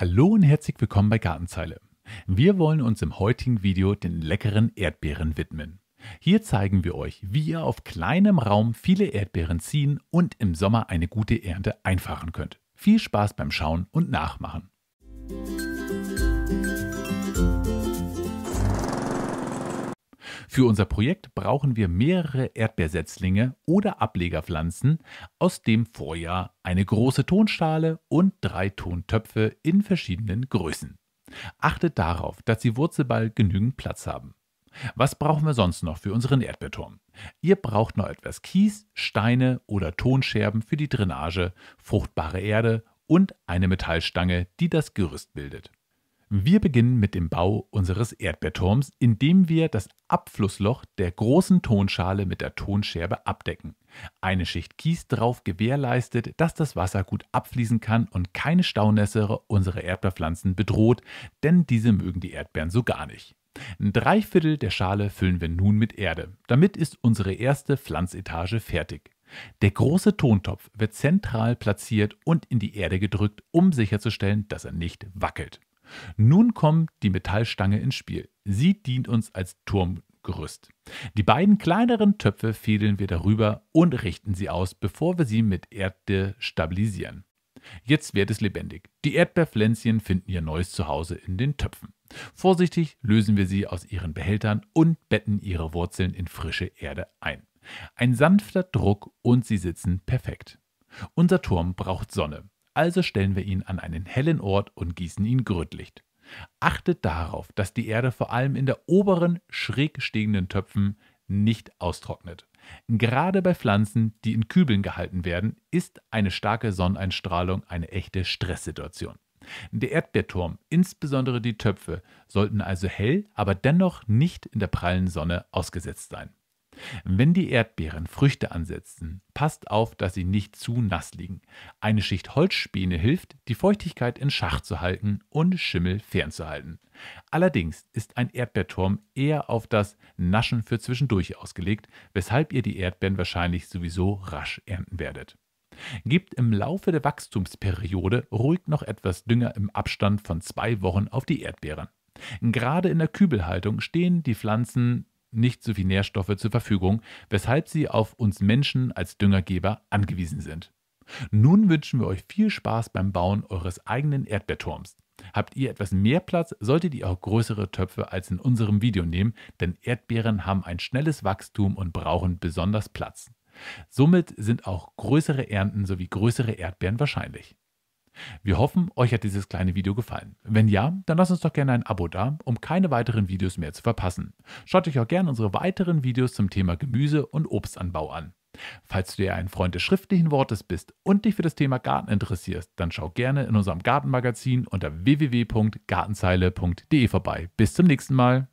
Hallo und herzlich willkommen bei Gartenzeile. Wir wollen uns im heutigen Video den leckeren Erdbeeren widmen. Hier zeigen wir euch, wie ihr auf kleinem Raum viele Erdbeeren ziehen und im Sommer eine gute Ernte einfahren könnt. Viel Spaß beim Schauen und Nachmachen. Für unser Projekt brauchen wir mehrere Erdbeersetzlinge oder Ablegerpflanzen, aus dem Vorjahr eine große Tonschale und drei Tontöpfe in verschiedenen Größen. Achtet darauf, dass die Wurzelball genügend Platz haben. Was brauchen wir sonst noch für unseren Erdbeerturm? Ihr braucht noch etwas Kies, Steine oder Tonscherben für die Drainage, fruchtbare Erde und eine Metallstange, die das Gerüst bildet. Wir beginnen mit dem Bau unseres Erdbeerturms, indem wir das Abflussloch der großen Tonschale mit der Tonscherbe abdecken. Eine Schicht Kies drauf gewährleistet, dass das Wasser gut abfließen kann und keine Staunässere unsere Erdbeerpflanzen bedroht, denn diese mögen die Erdbeeren so gar nicht. Drei Viertel der Schale füllen wir nun mit Erde. Damit ist unsere erste Pflanzetage fertig. Der große Tontopf wird zentral platziert und in die Erde gedrückt, um sicherzustellen, dass er nicht wackelt. Nun kommt die Metallstange ins Spiel. Sie dient uns als Turmgerüst. Die beiden kleineren Töpfe fädeln wir darüber und richten sie aus, bevor wir sie mit Erde stabilisieren. Jetzt wird es lebendig. Die Erdbeerpflänzchen finden ihr neues Zuhause in den Töpfen. Vorsichtig lösen wir sie aus ihren Behältern und betten ihre Wurzeln in frische Erde ein. Ein sanfter Druck und sie sitzen perfekt. Unser Turm braucht Sonne. Also stellen wir ihn an einen hellen Ort und gießen ihn Gründlicht. Achtet darauf, dass die Erde vor allem in der oberen, schräg stehenden Töpfen nicht austrocknet. Gerade bei Pflanzen, die in Kübeln gehalten werden, ist eine starke Sonneneinstrahlung eine echte Stresssituation. Der Erdbeerturm, insbesondere die Töpfe, sollten also hell, aber dennoch nicht in der prallen Sonne ausgesetzt sein. Wenn die Erdbeeren Früchte ansetzen, passt auf, dass sie nicht zu nass liegen. Eine Schicht Holzspäne hilft, die Feuchtigkeit in Schach zu halten und Schimmel fernzuhalten. Allerdings ist ein Erdbeerturm eher auf das Naschen für zwischendurch ausgelegt, weshalb ihr die Erdbeeren wahrscheinlich sowieso rasch ernten werdet. Gebt im Laufe der Wachstumsperiode ruhig noch etwas Dünger im Abstand von zwei Wochen auf die Erdbeeren. Gerade in der Kübelhaltung stehen die Pflanzen nicht so viel Nährstoffe zur Verfügung, weshalb sie auf uns Menschen als Düngergeber angewiesen sind. Nun wünschen wir euch viel Spaß beim Bauen eures eigenen Erdbeerturms. Habt ihr etwas mehr Platz, solltet ihr auch größere Töpfe als in unserem Video nehmen, denn Erdbeeren haben ein schnelles Wachstum und brauchen besonders Platz. Somit sind auch größere Ernten sowie größere Erdbeeren wahrscheinlich. Wir hoffen, euch hat dieses kleine Video gefallen. Wenn ja, dann lasst uns doch gerne ein Abo da, um keine weiteren Videos mehr zu verpassen. Schaut euch auch gerne unsere weiteren Videos zum Thema Gemüse und Obstanbau an. Falls du dir ein Freund des schriftlichen Wortes bist und dich für das Thema Garten interessierst, dann schau gerne in unserem Gartenmagazin unter www.gartenzeile.de vorbei. Bis zum nächsten Mal.